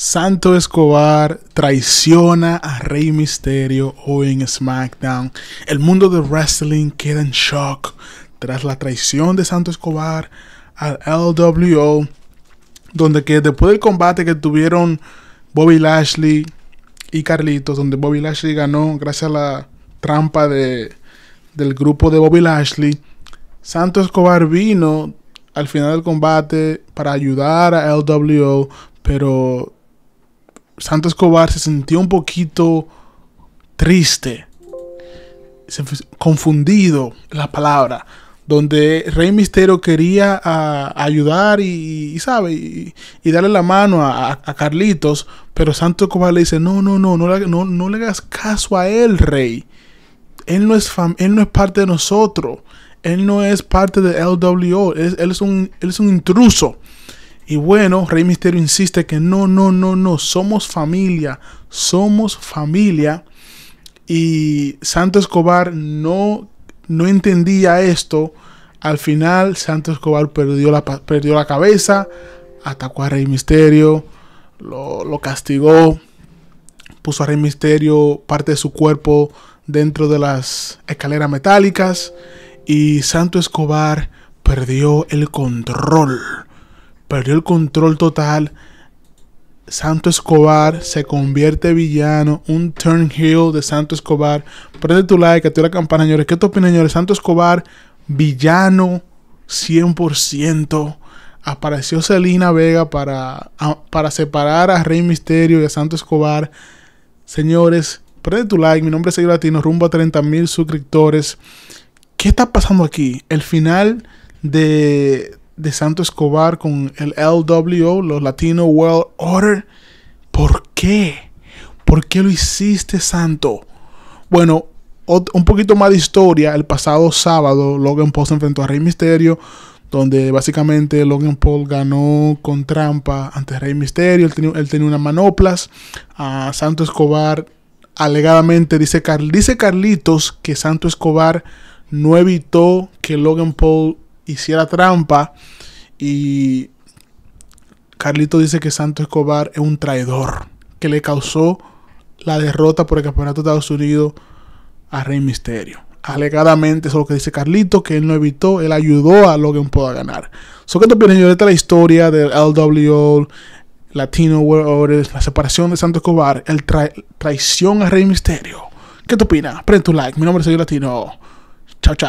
Santo Escobar traiciona a Rey Misterio hoy en SmackDown. El mundo de wrestling queda en shock tras la traición de Santo Escobar al LWO, donde que después del combate que tuvieron Bobby Lashley y Carlitos, donde Bobby Lashley ganó gracias a la trampa de, del grupo de Bobby Lashley, Santo Escobar vino al final del combate para ayudar a LWO, pero Santos Escobar se sintió un poquito triste, confundido la palabra, donde Rey Misterio quería ayudar y, sabe y, darle la mano a, Carlitos, pero Santos Escobar le dice no no no no le, no, no le hagas caso a él Rey, él no es él no es parte de nosotros, él no es parte de LWO, él, es, un, él es un intruso. Y bueno, Rey Misterio insiste que no, no, no, no, somos familia, somos familia. Y Santo Escobar no, no entendía esto. Al final, Santo Escobar perdió la, perdió la cabeza, atacó a Rey Misterio, lo, lo castigó, puso a Rey Misterio parte de su cuerpo dentro de las escaleras metálicas y Santo Escobar perdió el control perdió el control total. Santo Escobar se convierte en villano, un turn heel de Santo Escobar. Prende tu like, activa la campana, señores. ¿Qué te opinan, señores? Santo Escobar, villano 100%. Apareció Selina Vega para, para separar a Rey Misterio y a Santo Escobar. Señores, prende tu like. Mi nombre es Seguir Latino, rumbo a 30.000 mil suscriptores. ¿Qué está pasando aquí? El final de, de Santo Escobar con el LWO, los Latino World Order. ¿Por qué? ¿Por qué lo hiciste, Santo? Bueno, un poquito más de historia. El pasado sábado, Logan Paul se enfrentó a Rey Misterio, donde básicamente Logan Paul ganó con trampa ante Rey Misterio. Él tenía, él tenía manoplas. A Santo Escobar, alegadamente, dice, dice Carlitos que Santo Escobar no evitó que Logan Paul hiciera trampa. Y Carlito dice que Santo Escobar es un traidor, que le causó la derrota por el Campeonato de Estados Unidos a Rey Misterio. Alegadamente, eso es lo que dice Carlito, que él no evitó, él ayudó a Logan Paul a ganar. ¿qué te opinas? Yo, esta la historia del LWO, Latino World la separación de Santo Escobar, el traición a Rey Misterio. ¿Qué te opinas? Prende tu like. Mi nombre es Sergio Latino. Chao, chao.